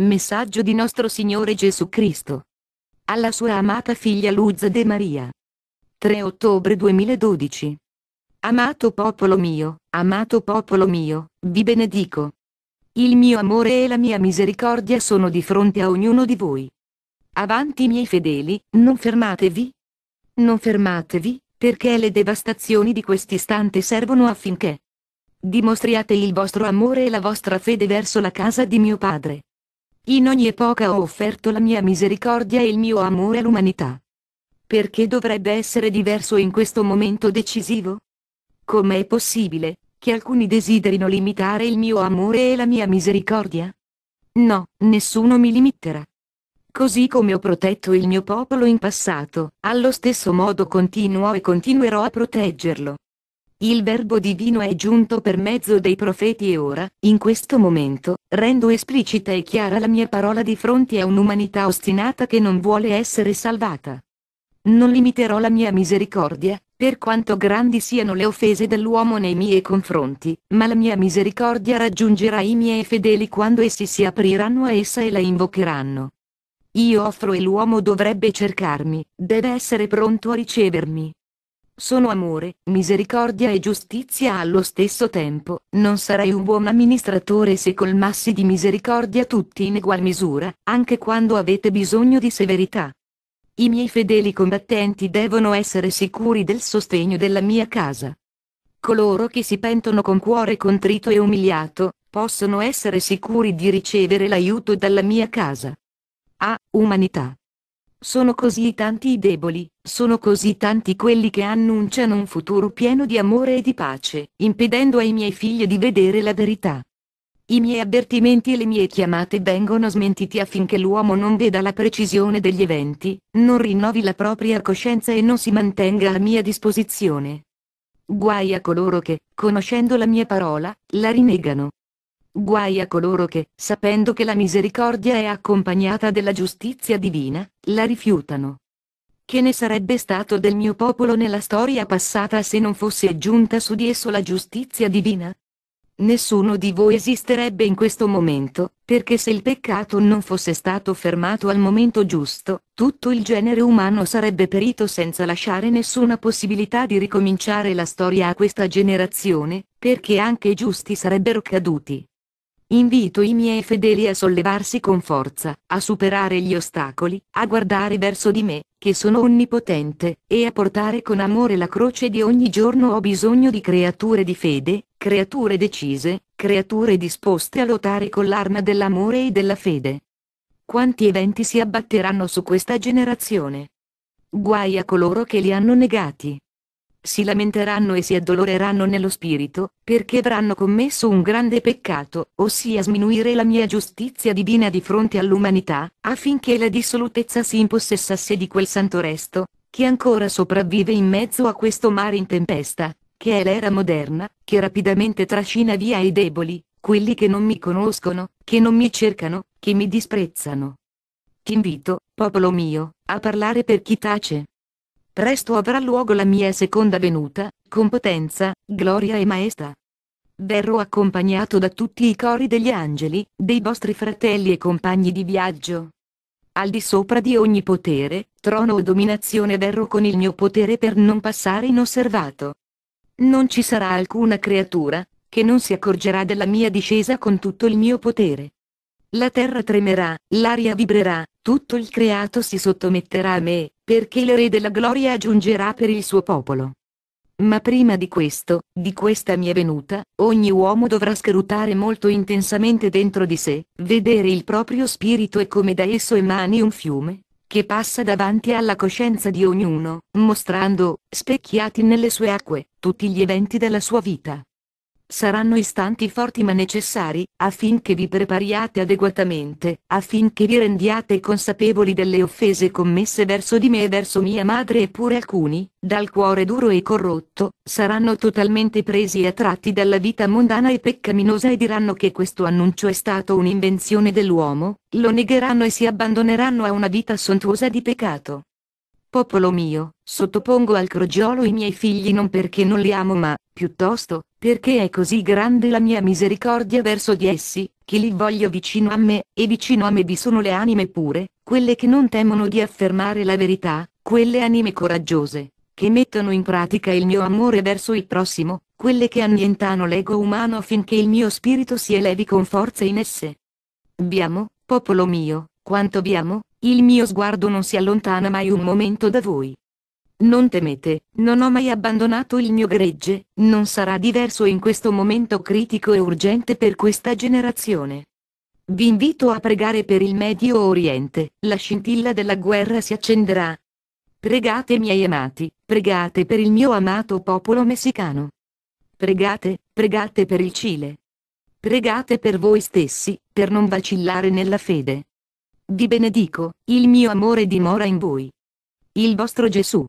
Messaggio di nostro Signore Gesù Cristo. Alla sua amata figlia Luz De Maria. 3 ottobre 2012. Amato popolo mio, amato popolo mio, vi benedico. Il mio amore e la mia misericordia sono di fronte a ognuno di voi. Avanti miei fedeli, non fermatevi. Non fermatevi, perché le devastazioni di quest'istante servono affinché dimostriate il vostro amore e la vostra fede verso la casa di mio padre. In ogni epoca ho offerto la mia misericordia e il mio amore all'umanità. Perché dovrebbe essere diverso in questo momento decisivo? Com'è possibile che alcuni desiderino limitare il mio amore e la mia misericordia? No, nessuno mi limiterà. Così come ho protetto il mio popolo in passato, allo stesso modo continuo e continuerò a proteggerlo. Il Verbo divino è giunto per mezzo dei profeti e ora, in questo momento, rendo esplicita e chiara la mia parola di fronte a un'umanità ostinata che non vuole essere salvata. Non limiterò la mia misericordia, per quanto grandi siano le offese dell'uomo nei miei confronti, ma la mia misericordia raggiungerà i miei fedeli quando essi si apriranno a essa e la invocheranno. Io offro e l'uomo dovrebbe cercarmi, deve essere pronto a ricevermi. Sono amore, misericordia e giustizia allo stesso tempo, non sarei un buon amministratore se colmassi di misericordia tutti in egual misura, anche quando avete bisogno di severità. I miei fedeli combattenti devono essere sicuri del sostegno della mia casa. Coloro che si pentono con cuore contrito e umiliato, possono essere sicuri di ricevere l'aiuto dalla mia casa. A. Umanità. Sono così tanti i deboli, sono così tanti quelli che annunciano un futuro pieno di amore e di pace, impedendo ai miei figli di vedere la verità. I miei avvertimenti e le mie chiamate vengono smentiti affinché l'uomo non veda la precisione degli eventi, non rinnovi la propria coscienza e non si mantenga a mia disposizione. Guai a coloro che, conoscendo la mia parola, la rinegano. Guai a coloro che, sapendo che la misericordia è accompagnata della giustizia divina, la rifiutano. Che ne sarebbe stato del mio popolo nella storia passata se non fosse giunta su di esso la giustizia divina? Nessuno di voi esisterebbe in questo momento, perché se il peccato non fosse stato fermato al momento giusto, tutto il genere umano sarebbe perito senza lasciare nessuna possibilità di ricominciare la storia a questa generazione, perché anche i giusti sarebbero caduti. Invito i miei fedeli a sollevarsi con forza, a superare gli ostacoli, a guardare verso di me, che sono onnipotente, e a portare con amore la croce di ogni giorno. Ho bisogno di creature di fede, creature decise, creature disposte a lottare con l'arma dell'amore e della fede. Quanti eventi si abbatteranno su questa generazione? Guai a coloro che li hanno negati si lamenteranno e si addoloreranno nello spirito, perché avranno commesso un grande peccato, ossia sminuire la mia giustizia divina di fronte all'umanità, affinché la dissolutezza si impossessasse di quel santo resto, che ancora sopravvive in mezzo a questo mare in tempesta, che è l'era moderna, che rapidamente trascina via i deboli, quelli che non mi conoscono, che non mi cercano, che mi disprezzano. Ti invito, popolo mio, a parlare per chi tace resto avrà luogo la mia seconda venuta, con potenza, gloria e maestà. Verrò accompagnato da tutti i cori degli angeli, dei vostri fratelli e compagni di viaggio. Al di sopra di ogni potere, trono o dominazione verrò con il mio potere per non passare inosservato. Non ci sarà alcuna creatura, che non si accorgerà della mia discesa con tutto il mio potere. La terra tremerà, l'aria vibrerà, tutto il creato si sottometterà a me, perché l'erede della gloria giungerà per il suo popolo. Ma prima di questo, di questa mia venuta, ogni uomo dovrà scrutare molto intensamente dentro di sé, vedere il proprio spirito e come da esso emani un fiume, che passa davanti alla coscienza di ognuno, mostrando, specchiati nelle sue acque, tutti gli eventi della sua vita. Saranno istanti forti ma necessari, affinché vi prepariate adeguatamente, affinché vi rendiate consapevoli delle offese commesse verso di me e verso mia madre eppure alcuni, dal cuore duro e corrotto, saranno totalmente presi e attratti dalla vita mondana e peccaminosa e diranno che questo annuncio è stato un'invenzione dell'uomo, lo negheranno e si abbandoneranno a una vita sontuosa di peccato. Popolo mio, sottopongo al crogiolo i miei figli non perché non li amo ma, piuttosto, perché è così grande la mia misericordia verso di essi, che li voglio vicino a me, e vicino a me vi sono le anime pure, quelle che non temono di affermare la verità, quelle anime coraggiose, che mettono in pratica il mio amore verso il prossimo, quelle che annientano l'ego umano affinché il mio spirito si elevi con forza in esse. Abbiamo, popolo mio, quanto vi amo, il mio sguardo non si allontana mai un momento da voi. Non temete, non ho mai abbandonato il mio gregge, non sarà diverso in questo momento critico e urgente per questa generazione. Vi invito a pregare per il Medio Oriente, la scintilla della guerra si accenderà. Pregate miei amati, pregate per il mio amato popolo messicano. Pregate, pregate per il Cile. Pregate per voi stessi, per non vacillare nella fede. Vi benedico, il mio amore dimora in voi. Il vostro Gesù.